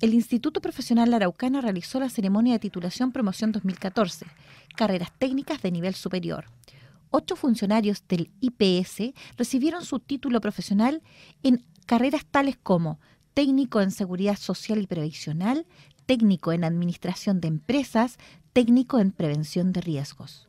el Instituto Profesional Araucana realizó la ceremonia de titulación Promoción 2014, carreras técnicas de nivel superior. Ocho funcionarios del IPS recibieron su título profesional en carreras tales como técnico en seguridad social y previsional, técnico en administración de empresas, técnico en prevención de riesgos.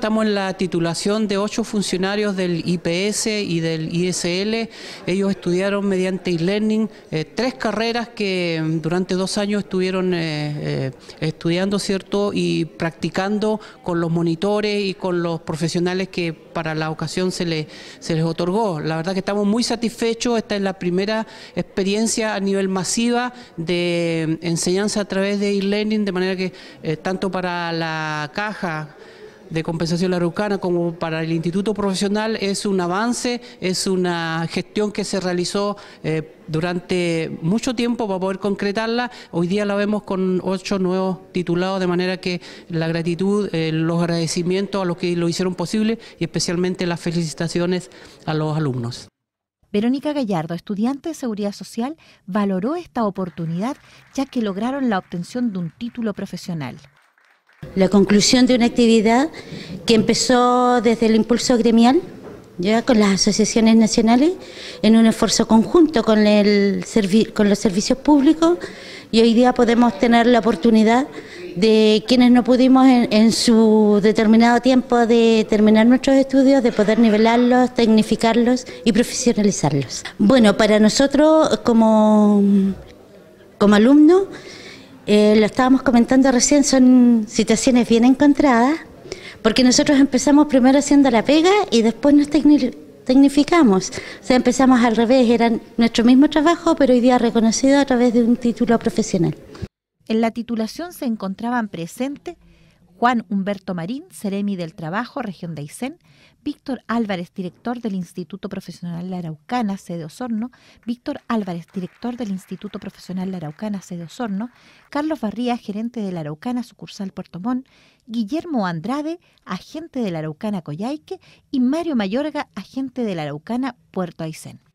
Estamos en la titulación de ocho funcionarios del IPS y del ISL. Ellos estudiaron mediante e-learning eh, tres carreras que mm, durante dos años estuvieron eh, eh, estudiando, ¿cierto? Y practicando con los monitores y con los profesionales que para la ocasión se les, se les otorgó. La verdad que estamos muy satisfechos. Esta es la primera experiencia a nivel masiva de mm, enseñanza a través de e-learning, de manera que tanto para la caja, de compensación Rucana como para el Instituto Profesional es un avance, es una gestión que se realizó eh, durante mucho tiempo para poder concretarla. Hoy día la vemos con ocho nuevos titulados, de manera que la gratitud, eh, los agradecimientos a los que lo hicieron posible y especialmente las felicitaciones a los alumnos. Verónica Gallardo, estudiante de Seguridad Social, valoró esta oportunidad ya que lograron la obtención de un título profesional. La conclusión de una actividad que empezó desde el impulso gremial, ya con las asociaciones nacionales, en un esfuerzo conjunto con, el con los servicios públicos, y hoy día podemos tener la oportunidad de quienes no pudimos en, su determinado tiempo de terminar nuestros estudios, de poder nivelarlos, tecnificarlos y profesionalizarlos. Bueno, para nosotros como, como alumnos, eh, lo estábamos comentando recién, son situaciones bien encontradas, porque nosotros empezamos primero haciendo la pega y después nos tecnificamos. O sea, empezamos al revés, era nuestro mismo trabajo, pero hoy día reconocido a través de un título profesional. En la titulación se encontraban presentes Juan Humberto Marín, Ceremi del Trabajo, Región de Aysén, Víctor Álvarez, director del Instituto Profesional La Araucana, sede Osorno, Víctor Álvarez, director del Instituto Profesional La Araucana, sede Osorno, Carlos Barría, gerente de La Araucana, sucursal Puerto Montt, Guillermo Andrade, agente de La Araucana Coyhaique y Mario Mayorga, agente de La Araucana, Puerto Aysén.